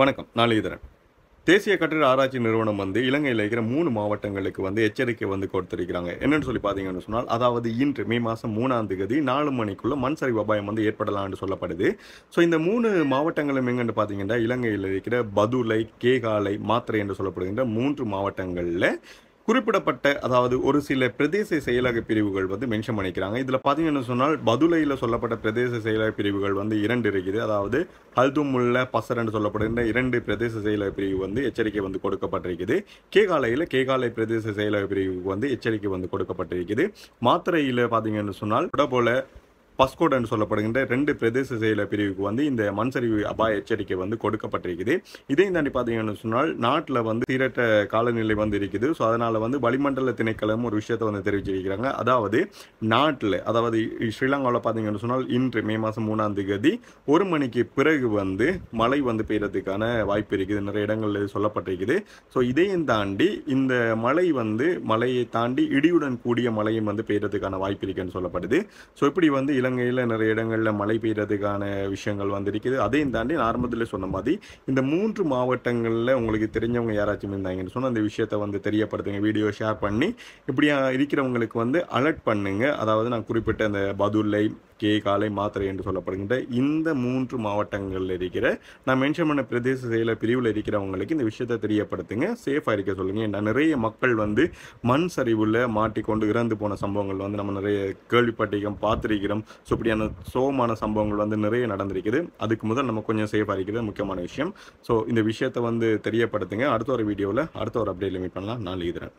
வணக்கம் நான் இதரன் தேசிய கட்டிட ஆராய்ச்சி நிறுவனம் வந்து இலங்கையில் இருக்கிற மூணு மாவட்டங்களுக்கு வந்து எச்சரிக்கை வந்து கொடுத்திருக்கிறாங்க என்னென்னு சொல்லி பார்த்தீங்கன்னு சொன்னால் அதாவது இன்று மே மாதம் மூணாம் தேதி நாலு மணிக்குள்ள மண் சரிவு அபாயம் வந்து ஏற்படலாம்னு சொல்லப்படுது ஸோ இந்த மூணு மாவட்டங்களும் எங்கன்னு பார்த்தீங்கன்னா இலங்கையில் இருக்கிற பதுளை கேகாலை மாத்திரை என்று சொல்லப்படுகின்ற மூன்று மாவட்டங்களில் குறிப்பிடப்பட்ட அதாவது ஒரு சில பிரதேச செயலக பிரிவுகள் வந்து மென்ஷன் பண்ணிக்கிறாங்க இதில் பார்த்தீங்கன்னு சொன்னால் பதுலையில் சொல்லப்பட்ட பிரதேச செயலக பிரிவுகள் வந்து இரண்டு இருக்குது அதாவது ஹல்துமுல்ல பசரன் சொல்லப்படுகின்ற இரண்டு பிரதேச செயலக பிரிவு வந்து எச்சரிக்கை வந்து கொடுக்கப்பட்டிருக்குது கேகாலையில் கேகாலை பிரதேச செயலக பிரிவுக்கு வந்து எச்சரிக்கை வந்து கொடுக்கப்பட்டிருக்குது மாத்திரையில் பார்த்தீங்கன்னு சொன்னால் போல பஸ்கோட் என்று சொல்லப்படுகின்ற ரெண்டு பிரதேச செயல பிரிவுக்கு வந்து இந்த மண் சரிவு அபாய எச்சரிக்கை வந்து கொடுக்கப்பட்டிருக்குது இதையும் தாண்டி பார்த்தீங்கன்னு சொன்னால் நாட்டில் வந்து சீரற்ற காலநிலை வந்து இருக்குது ஸோ அதனால் வந்து வளிமண்டல திணைக்களம் ஒரு விஷயத்தை வந்து தெரிவிச்சிருக்கிறாங்க அதாவது நாட்டில் அதாவது ஸ்ரீலங்காவில் பார்த்தீங்கன்னு சொன்னால் இன்று மே மாதம் மூணாம் தேதி ஒரு மணிக்கு பிறகு வந்து மழை வந்து பெய்யறதுக்கான வாய்ப்பு இருக்குது நிறைய இடங்களில் சொல்லப்பட்டிருக்குது ஸோ இதையும் தாண்டி இந்த மழை வந்து மழையை தாண்டி இடியுடன் கூடிய மழையும் வந்து பெய்யறதுக்கான வாய்ப்பு இருக்குன்னு சொல்லப்படுது ஸோ இப்படி வந்து இலங்கையில் நிறைய இடங்களில் மழை பெய்கிறதுக்கான விஷயங்கள் வந்திருக்குது அதையும் தாண்டி ஆரம்பத்தில் சொன்ன மாதிரி இந்த மூன்று மாவட்டங்களில் உங்களுக்கு தெரிஞ்சவங்க யாராச்சும் இருந்தாங்கன்னு சொன்னால் அந்த விஷயத்தை வந்து தெரியப்படுத்துங்க வீடியோ ஷேர் பண்ணி இப்படியா இருக்கிறவங்களுக்கு வந்து அலர்ட் பண்ணுங்க அதாவது நான் குறிப்பிட்ட அந்த பதுலை கே காலை மாத்திரை என்று சொல்லப்படுகின்ற இந்த மூன்று மாவட்டங்களில் இருக்கிற நான் மென்ஷன் பண்ண பிரதேச செயல பிரிவில் இருக்கிறவங்களுக்கு இந்த விஷயத்தை தெரியப்படுத்துங்க சேஃபாக இருக்க சொல்லுங்கள் ஏன்னா நிறைய மக்கள் வந்து மண் சரிவில் மாட்டிக்கொண்டு இறந்து போன சம்பவங்கள் வந்து நம்ம நிறைய கேள்விப்பட்டிருக்கோம் பார்த்துருக்கிறோம் ஸோ இப்படியான சோகமான சம்பவங்கள் வந்து நிறைய நடந்திருக்குது அதுக்கு முதல் நம்ம கொஞ்சம் சேஃபாக இருக்கிறது முக்கியமான விஷயம் ஸோ இந்த விஷயத்தை வந்து தெரியப்படுத்துங்க அடுத்த ஒரு வீடியோவில் அடுத்த ஒரு அப்டேட்டில் மீட் பண்ணலாம் நான் எழுதுறேன்